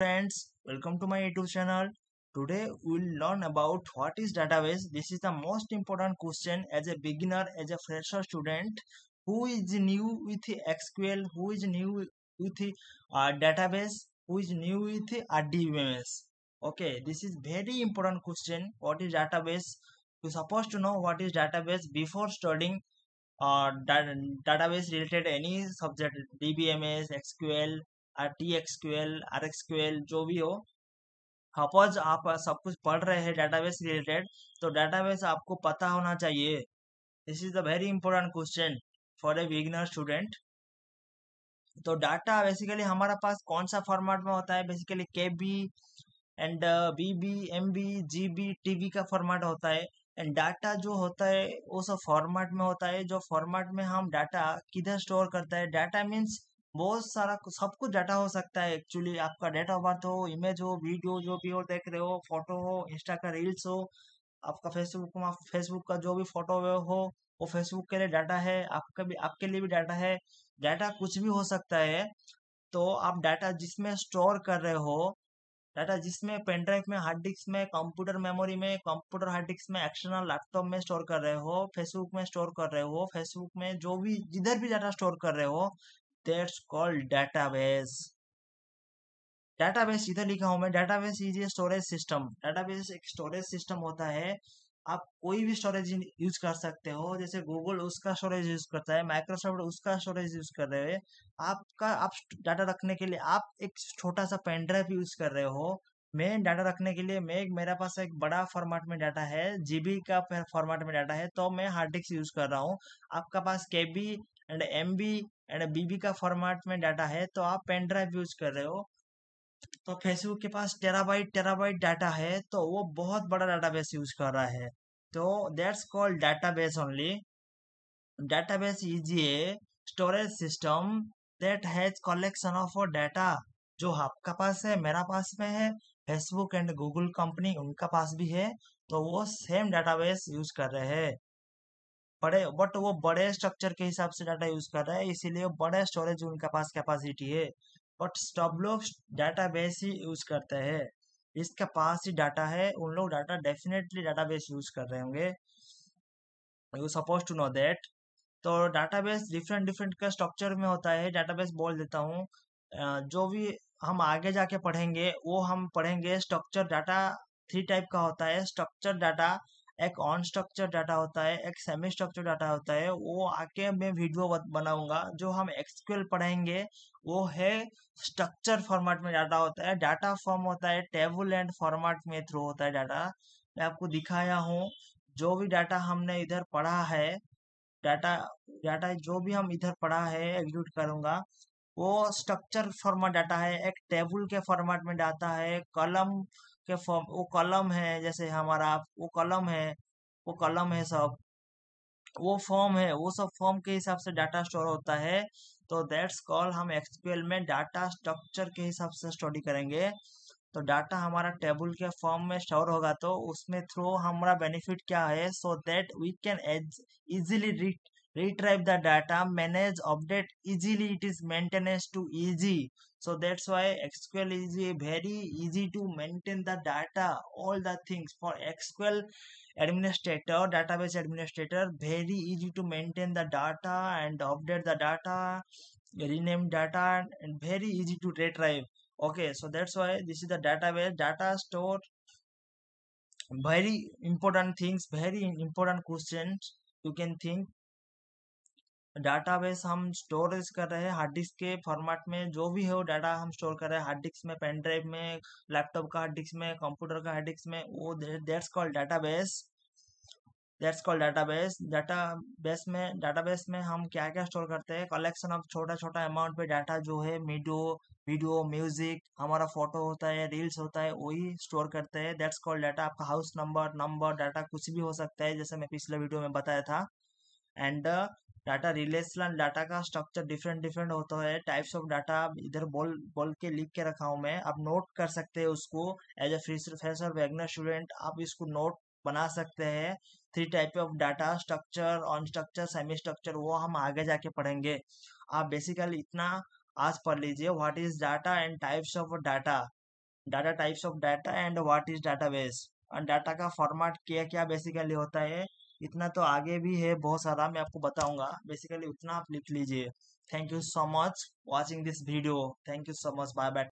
friends welcome to my youtube channel today we'll learn about what is database this is the most important question as a beginner as a fresher student who is new with sql who is new with uh, database who is new with DBMS. okay this is very important question what is database you supposed to know what is database before studying uh, da database related any subject dbms sql T SQL R SQL जो भी हो suppose आप सब कुछ पढ़ रहे हैं database related तो डाटाबेस आपको पता होना चाहिए this is the very important question for a beginner student तो डाटा बेसिकली हमारा पास कौन सा फॉर्मेट में होता है basically K B and B B M B G B T B का फॉर्मेट होता है एंड डाटा जो होता है वो सब फॉर्मेट में होता है जो फॉर्मेट में हम डाटा किधर स्टोर करता है डाटा मीन्स बहुत सारा सब कुछ डाटा हो सकता है एक्चुअली आपका डेट ऑफ बर्थ हो इमेज हो वीडियो जो भी हो देख रहे हो फोटो हो इंस्टा का रील्स हो आपका फेसबुक में फेसबुक का जो भी फोटो हो वो फेसबुक के लिए डाटा है आपका भी आपके लिए भी डाटा है डाटा कुछ भी हो सकता है तो आप डाटा जिसमें स्टोर कर रहे हो डाटा जिसमें पेन ड्राइव में हार्ड डिस्क में कंप्यूटर मेमोरी में कंप्यूटर हार्ड डिस्क में एक्सटर्नल लैपटॉप में स्टोर कर रहे हो फेसबुक में स्टोर कर रहे हो फेसबुक में जो भी जिधर भी डाटा स्टोर कर रहे हो that's called database डाटाबेस इधर लिखा हूं मैं database is a storage system database एक स्टोरेज सिस्टम होता है आप कोई भी स्टोरेज यूज कर सकते हो जैसे गूगल उसका स्टोरेज यूज करता है माइक्रोसॉफ्ट उसका स्टोरेज यूज कर रहे हैं आपका आप डाटा रखने के लिए आप एक छोटा सा पेन ड्राइव यूज कर रहे हो मैं डाटा रखने के लिए मैं मेरे पास एक बड़ा फॉर्मेट में डाटा है जीबी का फॉर्मेट में डाटा है तो मैं हार्ड डिस्क यूज कर रहा हूँ आपका पास KB and M and BB का फॉर्मेट में डाटा है तो आप पेन ड्राइव यूज कर रहे हो तो फेसबुक के पास टेराबाइट टेराबाइट डाटा है तो वो बहुत बड़ा डाटाबेस यूज कर रहा है तो that's called database only database is a storage system that has collection of a data जो आपका पास है मेरा पास में है फेसबुक एंड गूगल कंपनी उनका पास भी है तो वो सेम डाटाबेस यूज कर रहे हैं बड़े बट वो बड़े स्ट्रक्चर के हिसाब से डाटा यूज कर रहा है इसीलिए बड़े स्टोरेज उनके पास कैपेसिटी है बट सब लोग डाटा बेस ही यूज करते हैं इसके पास ही डाटा है उन लोग data definitely database use कर रहे होंगे you suppose to know that तो डाटा बेस डिफरेंट डिफरेंट का स्ट्रक्चर में होता है डाटाबेस बोल देता हूँ जो भी हम आगे जाके पढ़ेंगे वो हम पढ़ेंगे स्ट्रक्चर डाटा थ्री टाइप का होता है स्ट्रक्चर डाटा एक ऑन स्ट्रक्चर डाटा होता है एक सेमी स्ट्रक्चर डाटा होता है वो आके मैं वीडियो बनाऊंगा जो हम एक्सक्यूएल पढ़ेंगे वो है स्ट्रक्चर फॉर्मेट में डाटा होता है डाटा फॉर्म होता है टेबल एंड फॉर्मेट में थ्रू होता है डाटा मैं आपको दिखाया हूँ जो भी डाटा हमने इधर पढ़ा है डाटा डाटा जो भी हम इधर पढ़ा है एग्जीक्यूट करूंगा वो स्ट्रक्चर फॉर्मेट डाटा है एक टेबल के फॉर्मेट में डाटा है कलम के फॉर्म वो कलम है जैसे हमारा वो कलम है वो कलम है सब वो फॉर्म है वो सब फॉर्म के हिसाब से डाटा स्टोर होता है तो दैट्स कॉल हम एक्सपीएल में डाटा स्ट्रक्चर के हिसाब से स्टडी करेंगे तो डाटा हमारा टेबल के फॉर्म में स्टोर होगा तो उसमें थ्रो हमारा बेनिफिट क्या है so that we can as easily easily retrieve the data manage update easily it is maintenance to easy so that's why SQL is a very easy to maintain the data all the things for SQL administrator database administrator very easy to maintain the data and update the data rename data and very easy to retrieve okay so that's why this is the database data store very important things very important questions you can think database हम storage कर रहे हैं hard disc के format में जो भी है वो डाटा हम स्टोर कर रहे हैं हार्ड डिस्क में पेन ड्राइव में लैपटॉप का हार्ड डिस्क में कंप्यूटर का हार्ड डिस्क में वो that's called database that's base database database में डाटाबेस में हम क्या क्या स्टोर करते हैं कलेक्शन ऑफ छोटा छोटा अमाउंट पे डाटा जो है मीडियो वीडियो म्यूजिक हमारा फोटो होता है रील्स होता है वही स्टोर करते हैं दैट्स कॉल डाटा आपका हाउस नंबर नंबर डाटा कुछ भी हो सकता है जैसे मैं पिछले वीडियो में बताया था एंड डाटा रिलेशनल डाटा का स्ट्रक्चर डिफरेंट डिफरेंट होता है टाइप्स ऑफ डाटा इधर बोल बोल के लिख के रखा हूँ मैं आप नोट कर सकते हैं उसको as a fresher fresher beginner student आप इसको नोट बना सकते हैं three type of data structure un structure semi structure वो हम आगे जाके पढ़ेंगे आप बेसिकली इतना आज पढ़ लीजिए what is data and types of data data types of data and what is database and data का फॉर्मेट क्या क्या बेसिकली होता है इतना तो आगे भी है बहुत सारा मैं आपको बताऊंगा बेसिकली उतना आप लिख लीजिए thank you so much watching this video thank you so much bye bye